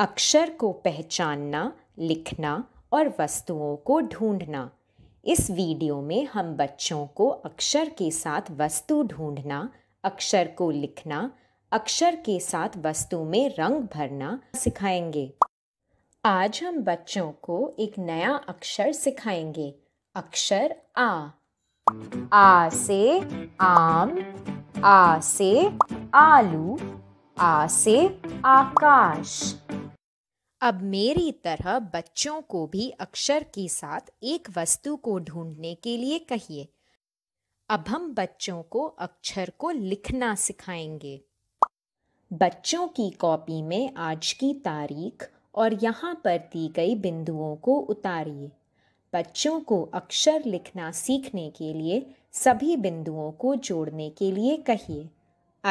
अक्षर को पहचानना लिखना और वस्तुओं को ढूंढना इस वीडियो में हम बच्चों को अक्षर के साथ वस्तु ढूंढना अक्षर को लिखना अक्षर के साथ वस्तु में रंग भरना सिखाएंगे आज हम बच्चों को एक नया अक्षर सिखाएंगे अक्षर आ आ से आम आ से आलू आ से आकाश अब मेरी तरह बच्चों को भी अक्षर के साथ एक वस्तु को ढूंढने के लिए कहिए अब हम बच्चों को अक्षर को लिखना सिखाएंगे बच्चों की कॉपी में आज की तारीख और यहाँ पर दी गई बिंदुओं को उतारिए बच्चों को अक्षर लिखना सीखने के लिए सभी बिंदुओं को जोड़ने के लिए कहिए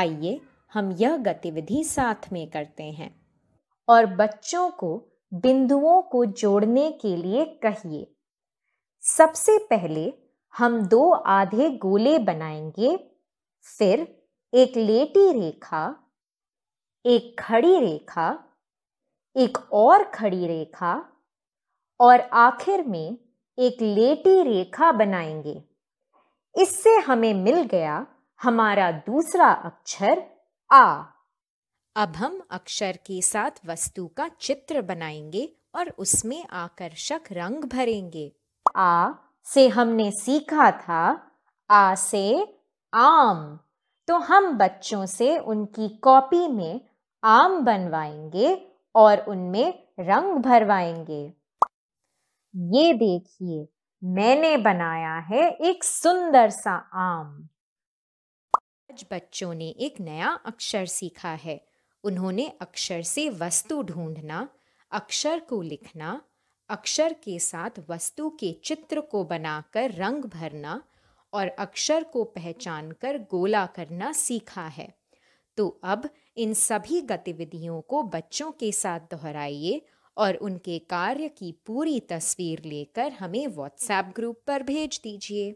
आइए हम यह गतिविधि साथ में करते हैं और बच्चों को बिंदुओं को जोड़ने के लिए कहिए सबसे पहले हम दो आधे गोले बनाएंगे फिर एक लेटी रेखा एक खड़ी रेखा एक और खड़ी रेखा और आखिर में एक लेटी रेखा बनाएंगे इससे हमें मिल गया हमारा दूसरा अक्षर आ अब हम अक्षर के साथ वस्तु का चित्र बनाएंगे और उसमें आकर्षक रंग भरेंगे आ से हमने सीखा था आ से आम तो हम बच्चों से उनकी कॉपी में आम बनवाएंगे और उनमें रंग भरवाएंगे ये देखिए मैंने बनाया है एक सुंदर सा आम आज बच्चों ने एक नया अक्षर सीखा है उन्होंने अक्षर से वस्तु ढूंढना अक्षर को लिखना अक्षर के साथ वस्तु के चित्र को बनाकर रंग भरना और अक्षर को पहचान कर गोला करना सीखा है तो अब इन सभी गतिविधियों को बच्चों के साथ दोहराइए और उनके कार्य की पूरी तस्वीर लेकर हमें व्हाट्सएप ग्रुप पर भेज दीजिए